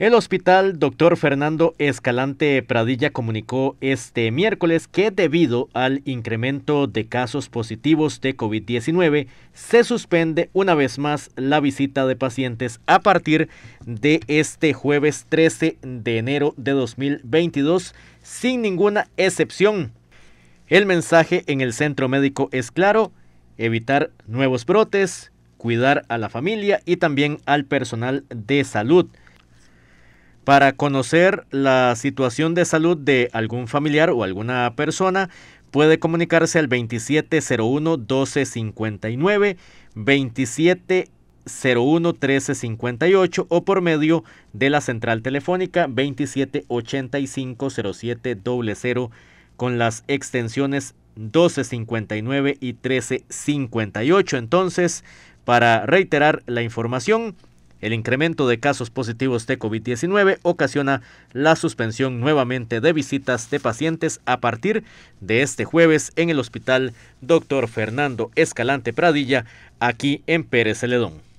El hospital Dr. Fernando Escalante Pradilla comunicó este miércoles que debido al incremento de casos positivos de COVID-19, se suspende una vez más la visita de pacientes a partir de este jueves 13 de enero de 2022, sin ninguna excepción. El mensaje en el centro médico es claro, evitar nuevos brotes, cuidar a la familia y también al personal de salud para conocer la situación de salud de algún familiar o alguna persona, puede comunicarse al 2701-1259, 2701-1358 o por medio de la central telefónica 27850700 con las extensiones 1259 y 1358. Entonces, para reiterar la información, el incremento de casos positivos de COVID-19 ocasiona la suspensión nuevamente de visitas de pacientes a partir de este jueves en el hospital Dr. Fernando Escalante Pradilla, aquí en Pérez Celedón.